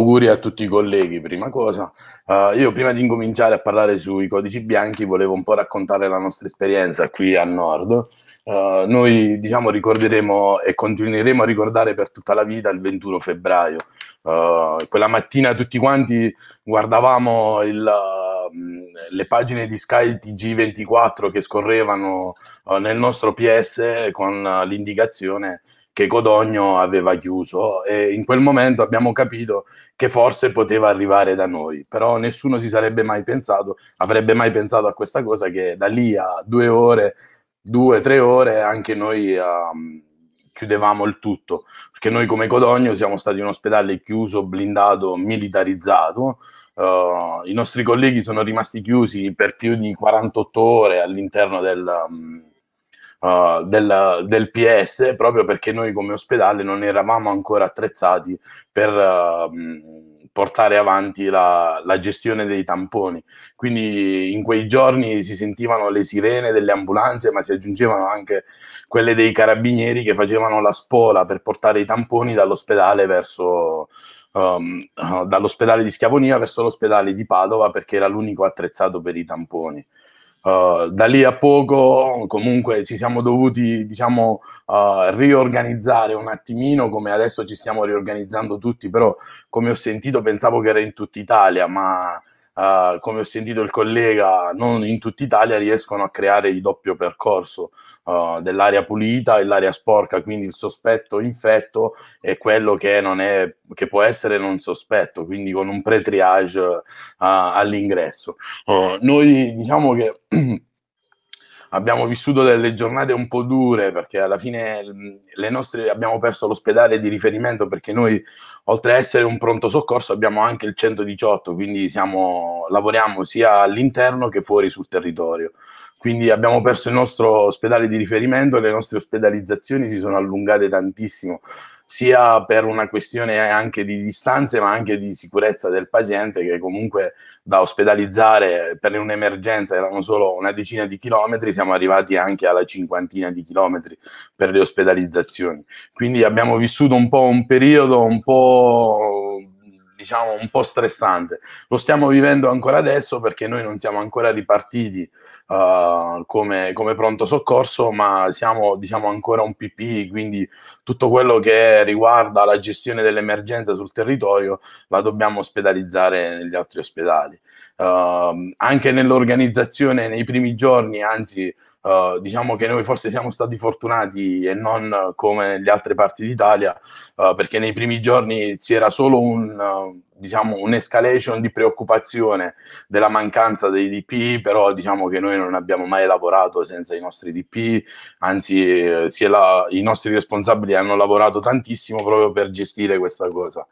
Auguri a tutti i colleghi, prima cosa. Uh, io prima di incominciare a parlare sui codici bianchi volevo un po' raccontare la nostra esperienza qui a Nord. Uh, noi diciamo ricorderemo e continueremo a ricordare per tutta la vita il 21 febbraio. Uh, quella mattina tutti quanti guardavamo il, mm, le pagine di Sky TG24 che scorrevano nel nostro PS con l'indicazione che Codogno aveva chiuso e in quel momento abbiamo capito che forse poteva arrivare da noi, però nessuno si sarebbe mai pensato, avrebbe mai pensato a questa cosa che da lì a due ore, due, tre ore anche noi... Um, chiudevamo il tutto, perché noi come Codogno siamo stati un ospedale chiuso, blindato, militarizzato. Uh, I nostri colleghi sono rimasti chiusi per più di 48 ore all'interno del, um, uh, del, del, PS, proprio perché noi come ospedale non eravamo ancora attrezzati per uh, portare avanti la, la gestione dei tamponi. Quindi in quei giorni si sentivano le sirene delle ambulanze, ma si aggiungevano anche quelle dei carabinieri che facevano la spola per portare i tamponi dall'ospedale verso... Um, dall'ospedale di Schiavonia verso l'ospedale di Padova perché era l'unico attrezzato per i tamponi. Uh, da lì a poco comunque ci siamo dovuti diciamo uh, riorganizzare un attimino come adesso ci stiamo riorganizzando tutti però come ho sentito pensavo che era in tutta Italia ma eh, come ho sentito il collega, non in tutta Italia riescono a creare il doppio percorso uh, eh, dell'area pulita e l'aria sporca, quindi il sospetto infetto è quello che, non è, che può essere non sospetto, quindi con un pre-triage eh, all'ingresso. noi diciamo che... abbiamo vissuto delle giornate un po' dure perché alla fine mm, nostre, abbiamo perso l'ospedale di riferimento perché noi oltre a essere un pronto soccorso abbiamo anche il 118, quindi siamo, lavoriamo sia all'interno che fuori sul territorio. Quindi abbiamo perso il nostro ospedale di riferimento, le nostre ospedalizzazioni si sono allungate tantissimo sia per una questione anche di distanze, ma anche di sicurezza del paziente, che comunque da ospedalizzare per un'emergenza erano solo una decina di chilometri, siamo arrivati anche alla cinquantina di chilometri per le ospedalizzazioni. Quindi abbiamo vissuto un po' un periodo un po' diciamo un po' stressante. Lo stiamo vivendo ancora adesso perché noi non siamo ancora ripartiti uh, come, come, pronto soccorso, ma siamo diciamo ancora un PP, quindi tutto quello che riguarda la gestione dell'emergenza sul territorio la dobbiamo ospedalizzare negli altri ospedali. Uh, anche nell'organizzazione nei primi giorni, anzi Uh, diciamo che noi forse siamo stati fortunati e non come nelle altre parti d'Italia, uh, perché nei primi giorni si era solo un, uh, diciamo, un'escalation di preoccupazione della mancanza dei DP, però diciamo che noi non abbiamo mai lavorato senza i nostri DP, anzi la, i nostri responsabili hanno lavorato tantissimo proprio per gestire questa cosa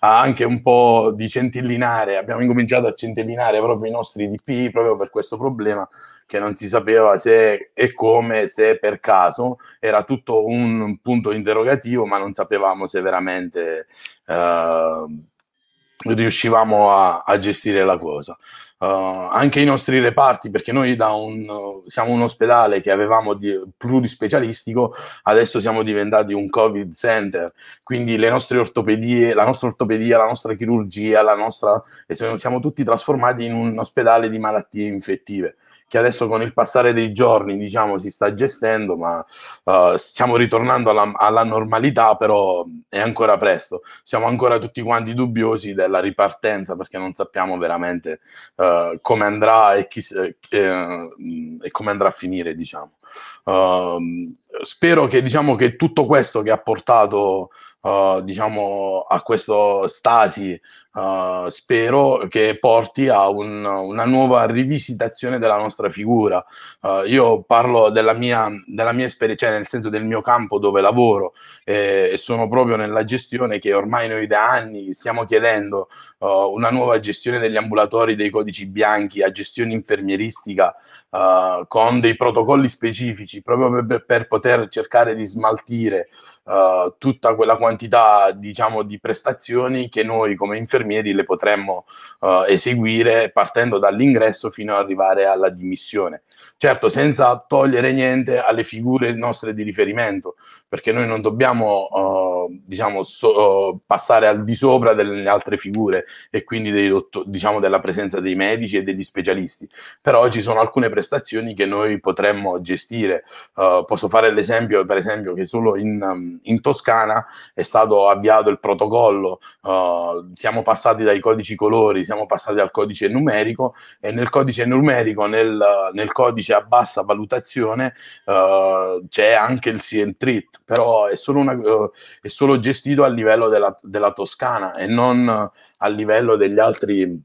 anche un po' di centellinare, abbiamo incominciato a centellinare proprio i nostri DP proprio per questo problema che non si sapeva se e come, se per caso, era tutto un punto interrogativo, ma non sapevamo se veramente eh, riuscivamo a, a gestire la cosa. Eh, anche i nostri reparti, perché noi da un, siamo un ospedale che avevamo di, plurispecialistico, adesso siamo diventati un COVID center, quindi le nostre ortopedie, la nostra ortopedia, la nostra chirurgia, la nostra, siamo tutti trasformati in un ospedale di malattie infettive che adesso con il passare dei giorni diciamo si sta gestendo, ma uh, stiamo ritornando alla, alla, normalità, però è ancora presto. Siamo ancora tutti quanti dubbiosi della ripartenza perché non sappiamo veramente uh, come andrà e, chi, eh, e, come andrà a finire, diciamo. Uh, spero che, diciamo, che tutto questo che ha portato uh, diciamo, a questo stasi, uh, spero che porti a un, una nuova rivisitazione della nostra figura. Uh, io parlo della mia, della mia esperienza, cioè nel senso del mio campo dove lavoro eh, e sono proprio nella gestione che ormai noi da anni stiamo chiedendo una nuova gestione degli ambulatori, dei codici bianchi, a gestione infermieristica con dei protocolli specifici proprio per, per poter cercare di smaltire eh, tutta quella quantità diciamo, di prestazioni che noi come infermieri le potremmo uh, eseguire partendo dall'ingresso fino ad arrivare alla dimissione. Certo, senza togliere niente alle figure nostre di riferimento, perché noi non dobbiamo uh, diciamo, so, eh, passare al di sopra delle altre figure e quindi dei, diciamo, della presenza dei medici e degli specialisti. Però ci sono alcune prestazioni che noi potremmo gestire. Uh, posso fare l'esempio, per esempio, che solo in, um, in Toscana è stato avviato il protocollo, uh, siamo passati dai codici colori, siamo passati al codice numerico e nel codice numerico, nel, nel codice codice a bassa valutazione uh, c'è anche il seal treat, però è solo, una, uh, è solo gestito a livello della, della Toscana e non uh, a livello degli altri eh,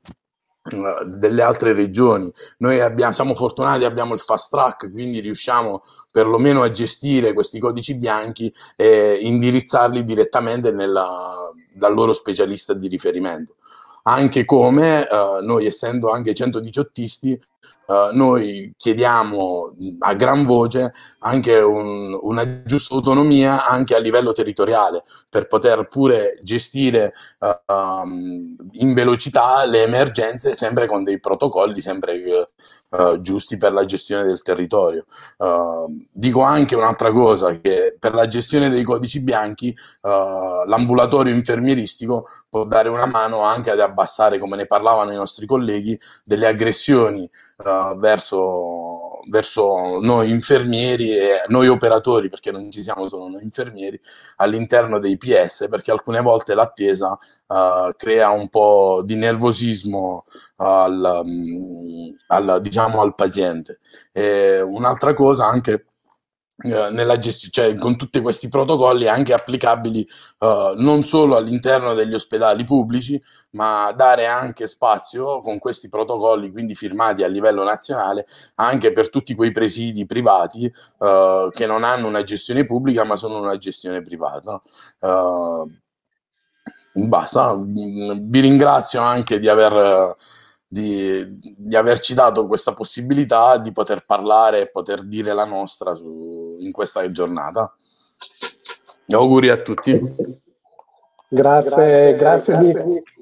delle altre regioni. Noi abbiamo, siamo fortunati, abbiamo il fast track, quindi riusciamo perlomeno a gestire questi codici bianchi e indirizzarli direttamente nella, dal loro specialista di riferimento. Anche come eh, noi, essendo anche 118isti, eh, noi chiediamo a gran voce anche un, una giusta autonomia anche a livello territoriale per poter pure gestire eh, um, in velocità le emergenze sempre con dei protocolli sempre eh, eh giusti per la gestione del territorio. Ehm, dico anche un'altra cosa che per la gestione dei codici bianchi eh, l'ambulatorio infermieristico può dare una mano anche ad abbassare, come ne parlavano i nostri colleghi, delle aggressioni uh, verso, verso, noi infermieri e noi operatori, perché non ci siamo solo noi infermieri, all'interno dei PS, perché alcune volte l'attesa uh, crea un po' di nervosismo al, mm, al, diciamo, al paziente. E un'altra cosa anche eh, nella gestione, cioè con tutti questi protocolli anche applicabili uh, non solo all'interno degli ospedali pubblici, ma dare anche spazio con questi protocolli, quindi firmati a livello nazionale, anche per tutti quei presidi privati uh, che non hanno una gestione pubblica, ma sono una gestione privata. Uh, basta, vi ringrazio anche di aver. Di, di, averci dato questa possibilità di poter parlare e poter dire la nostra su, questa giornata. Auguri a tutti. Grazie, grazie, grazie, grazie.